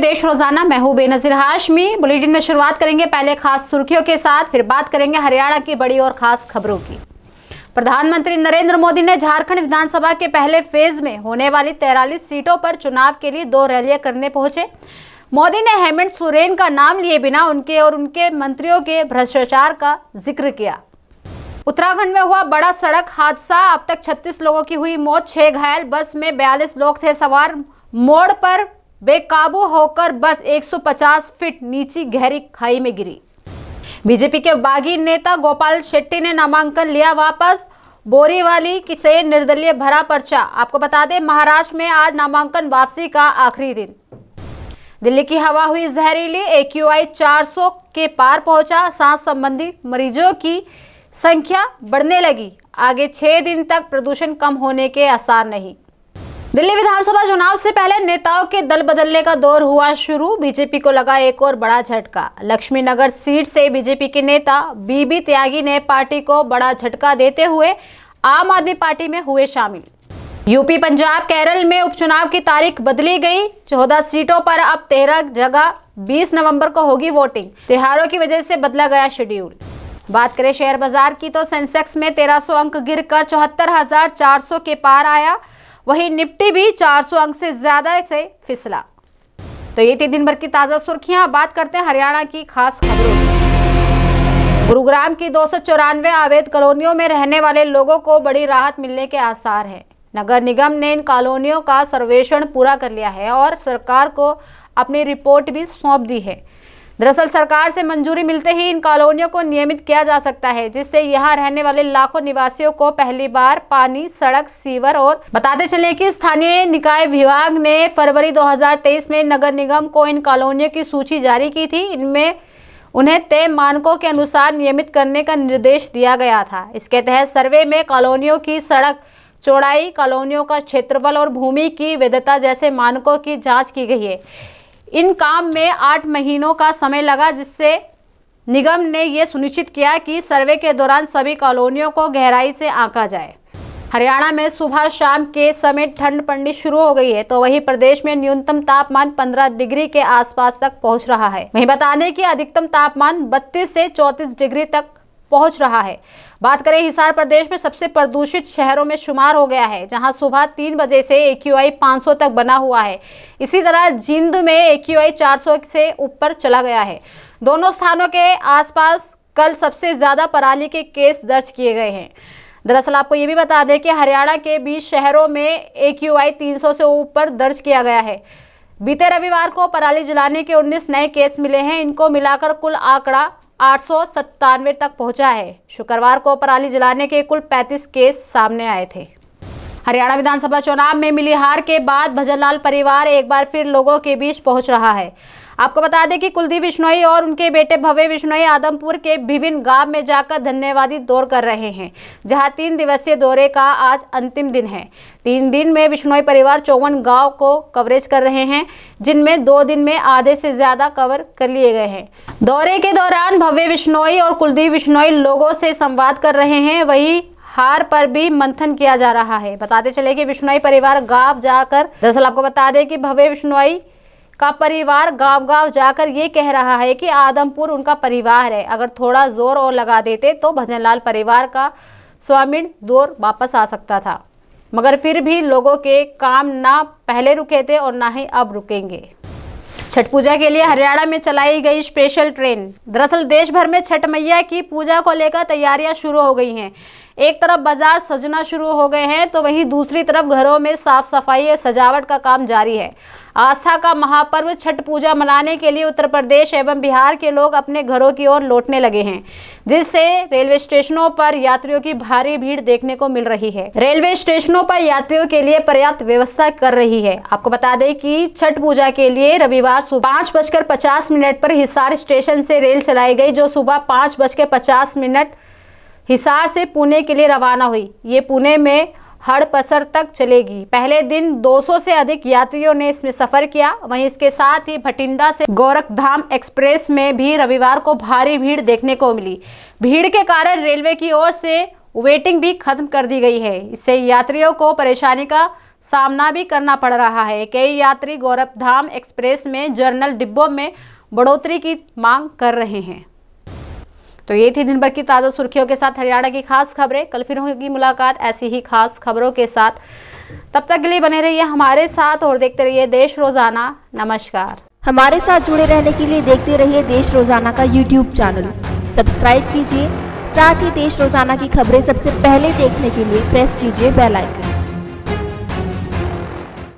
देश रोजाना मैं हूं बेनजीर हाशमी बुलेटिन में शुरुआत करेंगे पहले खास सुर्खियों के साथ फिर बात करेंगे हरियाणा की बड़ी और खास खबरों की प्रधानमंत्री नरेंद्र मोदी ने झारखंड विधानसभा के पहले फेज में होने वाली तैरालीस सीटों पर चुनाव के लिए दो रैलियां करने पहुंचे मोदी ने हेमंत सोरेन का नाम लिए बिना उनके और उनके मंत्रियों के भ्रष्टाचार का जिक्र किया उत्तराखंड में हुआ बड़ा सड़क हादसा अब तक 36 लोगों की हुई मौत छह घायल बस में 42 लोग थे सवार मोड़ पर बेकाबू होकर बस 150 फीट नीचे गहरी खाई में गिरी बीजेपी के बागी नेता गोपाल शेट्टी ने नामांकन लिया वापस बोरीवाली से निर्दलीय भरा पर्चा आपको बता दें महाराष्ट्र में आज नामांकन वापसी का आखिरी दिन दिल्ली की हवा हुई जहरीली एक्यूआई 400 के पार पहुंचा सांस संबंधी मरीजों की संख्या बढ़ने लगी आगे छह दिन तक प्रदूषण कम होने के आसार नहीं दिल्ली विधानसभा चुनाव से पहले नेताओं के दल बदलने का दौर हुआ शुरू बीजेपी को लगा एक और बड़ा झटका लक्ष्मीनगर सीट से बीजेपी के नेता बीबी त्यागी ने पार्टी को बड़ा झटका देते हुए आम आदमी पार्टी में हुए शामिल यूपी पंजाब केरल में उपचुनाव की तारीख बदली गई चौदह सीटों पर अब तेरह जगह 20 नवंबर को होगी वोटिंग त्योहारों की वजह से बदला गया शेड्यूल बात करें शेयर बाजार की तो सेंसेक्स में 1300 अंक गिरकर चौहत्तर के पार आया वहीं निफ्टी भी 400 अंक से ज्यादा से फिसला तो ये थी दिन भर की ताजा सुर्खियां बात करते हैं हरियाणा की खास खबरों गुरुग्राम की दो अवैध कॉलोनियों में रहने वाले लोगों को बड़ी राहत मिलने के आसार हैं नगर निगम ने इन कॉलोनियों का सर्वेक्षण पूरा कर लिया है और सरकार को अपनी रिपोर्ट भी सौंप दी है दरअसल सरकार से मंजूरी मिलते ही इन कॉलोनियों को नियमित किया जा सकता है जिससे यहाँ रहने वाले लाखों निवासियों को पहली बार पानी सड़क सीवर और बताते चले की स्थानीय निकाय विभाग ने फरवरी 2023 में नगर निगम को इन कॉलोनियों की सूची जारी की थी इनमें उन्हें तय मानकों के अनुसार नियमित करने का निर्देश दिया गया था इसके तहत सर्वे में कॉलोनियों की सड़क चौड़ाई कॉलोनियों का क्षेत्रफल और भूमि की वैधता जैसे मानकों की जांच की गई है इन काम में आठ महीनों का समय लगा जिससे निगम ने यह सुनिश्चित किया कि सर्वे के दौरान सभी कॉलोनियों को गहराई से आंका जाए हरियाणा में सुबह शाम के समय ठंड पड़नी शुरू हो गई है तो वहीं प्रदेश में न्यूनतम तापमान 15 डिग्री के आसपास तक पहुंच रहा है वहीं बता दें कि अधिकतम तापमान 32 से 34 डिग्री तक पहुंच रहा है बात करें हिसार प्रदेश में सबसे प्रदूषित शहरों में शुमार हो गया है जहां सुबह तीन बजे से ए क्यू आई तक बना हुआ है इसी तरह जिंद में ए क्यू आई से ऊपर चला गया है दोनों स्थानों के आसपास कल सबसे ज़्यादा पराली के केस दर्ज किए गए हैं दरअसल आपको ये भी बता दें कि हरियाणा के बीस शहरों में ए क्यू आई से ऊपर दर्ज किया गया है बीते रविवार को पराली जलाने के 19 नए केस मिले हैं इनको मिलाकर कुल आंकड़ा आठ तक पहुंचा है शुक्रवार को पराली जलाने के कुल 35 केस सामने आए थे हरियाणा विधानसभा चुनाव में मिली हार के बाद भजनलाल परिवार एक बार फिर लोगों के बीच पहुंच रहा है आपको बता दें कि कुलदीप बिश्नोई और उनके बेटे भव्य बिश्नोई आदमपुर के विभिन्न गांव में जाकर धन्यवादी दौर कर रहे हैं जहां तीन दिवसीय दौरे का आज अंतिम दिन है तीन दिन में बिश्नोई परिवार चौवन गाँव को कवरेज कर रहे हैं जिनमें दो दिन में आधे से ज्यादा कवर कर लिए गए हैं दौरे के दौरान भव्य बिश्नोई और कुलदीप बिश्नोई लोगों से संवाद कर रहे हैं वही हार पर भी मंथन किया जा रहा है बताते चले कि विष्णोई परिवार गांव जाकर दरअसल आपको बता दें कि भव्य विष्णोई का परिवार गांव गांव जाकर ये कह रहा है कि आदमपुर उनका परिवार है अगर थोड़ा जोर और लगा देते तो भजनलाल परिवार का स्वामी दौर वापस आ सकता था मगर फिर भी लोगों के काम ना पहले रुके थे और ना ही अब रुकेंगे छठ पूजा के लिए हरियाणा में चलाई गई स्पेशल ट्रेन दरअसल देश भर में छठ मैया की पूजा को लेकर तैयारियां शुरू हो गई हैं एक तरफ बाजार सजना शुरू हो गए हैं तो वहीं दूसरी तरफ घरों में साफ सफाई और सजावट का काम जारी है आस्था का महापर्व छठ पूजा मनाने के लिए उत्तर प्रदेश एवं बिहार के लोग अपने घरों की ओर लौटने लगे हैं जिससे रेलवे स्टेशनों पर यात्रियों की भारी भीड़ देखने को मिल रही है रेलवे स्टेशनों पर यात्रियों के लिए पर्याप्त व्यवस्था कर रही है आपको बता दें कि छठ पूजा के लिए रविवार सुबह पाँच बजकर पचास मिनट पर हिसार स्टेशन से रेल चलाई गई जो सुबह पाँच बजकर पचास मिनट हिसार से पुणे के लिए रवाना हुई ये पुणे में हड़पसर तक चलेगी पहले दिन 200 से अधिक यात्रियों ने इसमें सफर किया वहीं इसके साथ ही भटिंडा से गोरखधाम एक्सप्रेस में भी रविवार को भारी भीड़ देखने को मिली भीड़ के कारण रेलवे की ओर से वेटिंग भी खत्म कर दी गई है इससे यात्रियों को परेशानी का सामना भी करना पड़ रहा है कई यात्री गोरखधाम एक्सप्रेस में जर्नल डिब्बों में बढ़ोतरी की मांग कर रहे हैं तो ये थी दिन भर की ताज़ा सुर्खियों के साथ हरियाणा की खास खबरें कल फिर होगी मुलाकात ऐसी ही खास खबरों के साथ तब तक के लिए बने रहिए हमारे साथ और देखते रहिए देश रोजाना नमस्कार हमारे साथ जुड़े रहने के लिए देखते रहिए देश रोजाना का यूट्यूब चैनल सब्सक्राइब कीजिए साथ ही देश रोजाना की खबरें सबसे पहले देखने के लिए प्रेस कीजिए बेलाइकन